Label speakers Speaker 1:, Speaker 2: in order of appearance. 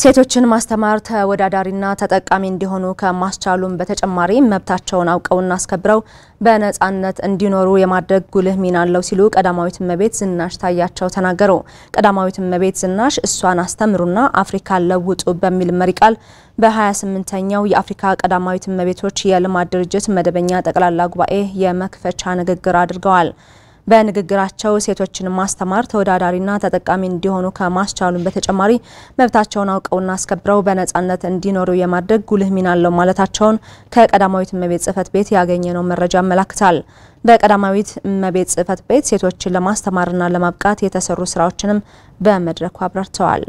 Speaker 1: ሴቶችን ማስተማር ተወዳዳሪና ተጠቃሚ እንዲሆኑ ከማስቻሉም በተጨማሪ መብታቸውን አውቀውና አስከብረው በነጻነት እንዲኖሩ የማድረግ ጉልህ ሚና አለው ሲሉ ቀዳማዊት እመቤት ዝናሽ ታያቸው ተናገሩ። ቀዳማዊት እመቤት ዝናሽ እሷን አስተምሩና አፍሪካን ለውጡ በሚል መሪ ቃል በ28ኛው የአፍሪካ ቀዳማዊት እመቤቶች የልማት ድርጅት መደበኛ ጠቅላላ ጉባኤ የመክፈቻ ንግግር አድርገዋል። በንግግራቸው ሴቶችን ማስተማር ተወዳዳሪና ተጠቃሚ እንዲሆኑ ከማስቻሉን በተጨማሪ መብታቸውን አውቀውና አስከብረው በነጻነት እንዲኖሩ የማድረግ ጉልህ ሚና አለው ማለታቸውን ከቀዳማዊት እመቤት ጽፈት ቤት ያገኘነው መረጃ ያመላክታል። በቀዳማዊት እመቤት ጽፈት ቤት ሴቶችን ለማስተማርና ለማብቃት የተሰሩ ስራዎችንም በመድረኩ አብራርተዋል።